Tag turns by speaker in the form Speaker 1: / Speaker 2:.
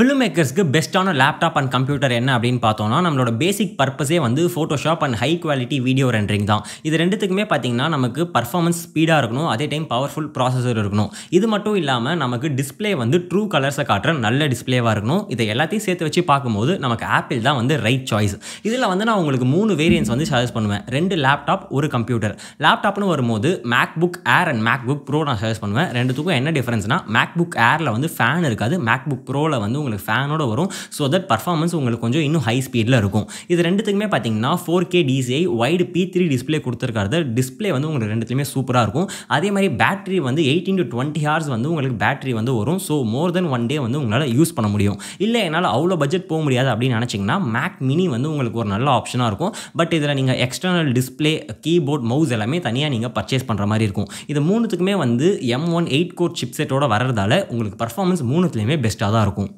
Speaker 1: film மேக்கர்ஸ்க்கு பெஸ்ட்டான laptop and computer என்ன அப்படின்னு பார்த்தோம்னா நம்மளோட பேசிக் பர்பஸே வந்து Photoshop and high quality video rendering தான் இது ரெண்டுத்துக்குமே பார்த்திங்கன்னா நமக்கு பர்ஃபார்மன்ஸ் ஸ்பீடாக இருக்கணும் அதே டைம் பவர்ஃபுல் ப்ராசஸர் இருக்கணும் இது மட்டும் இல்லாமல் நமக்கு டிஸ்பிளே வந்து ட்ரூ கலர்ஸை காட்டுற நல்ல டிஸ்பிளேவாக இருக்கணும் இதை எல்லாத்தையும் சேர்த்து வச்சு பார்க்கும்போது நமக்கு ஆப்பிள் தான் வந்து ரைட் சாய்ஸ் இதில் வந்து நான் உங்களுக்கு மூணு வேரியன்ஸ் வந்து சஜஸ்ட் பண்ணுவேன் ரெண்டு லேப்டாப் ஒரு கம்ப்யூட்டர் லேப்டாப்னு வரும்போது MacBook Air and MacBook Pro நான் சஜஸ்ட் பண்ணுவேன் ரெண்டுத்துக்கும் என்ன டிஃப்ரென்ஸ்னா மேக் புக் ஏரில் வந்து ஃபேன் இருக்காது மேக் புக் ப்ரோவில் வந்து உங்களுக்கு உங்களுக்கு ஃபேனோட வரும் ஸோ தட் பர்ஃபார்மன்ஸ் உங்களுக்கு கொஞ்சம் இன்னும் ஹை ஸ்பீடில் இருக்கும் இது ரெண்டுத்துக்குமே பார்த்தீங்கன்னா four K DCI wide P three display கொடுத்துருக்காரு டிஸ்பிளே வந்து உங்களுக்கு ரெண்டுத்துலையுமே சூப்பராக இருக்கும் அதே மாதிரி பேட்டரி வந்து எயிட்டீன் டு டுவெண்ட்டி ஹவர்ஸ் வந்து உங்களுக்கு பேட்டரி வந்து வரும் ஸோ மோர் தென் ஒன் டே வந்து உங்களால் யூஸ் பண்ண முடியும் இல்லை என்னால் அவ்வளோ பட்ஜெட் போக முடியாது அப்படின்னு நினச்சிங்கன்னா மேக் மினி வந்து உங்களுக்கு ஒரு நல்ல ஆப்ஷனாக இருக்கும் பட் இதில் நீங்கள் எக்ஸ்டர்னல் டிஸ்பிளே கீபோர்ட் மவுஸ் எல்லாமே தனியாக நீங்கள் பர்ச்சேஸ் பண்ணுற மாதிரி இருக்கும் இது மூணுத்துக்குமே வந்து எம் ஒன் எயிட் கோர் சிப்செட்டோட வர்றதால உங்களுக்கு பர்ஃபார்மன்ஸ் மூணுத்துலேயுமே பெஸ்ட்டாக தான் இருக்கும்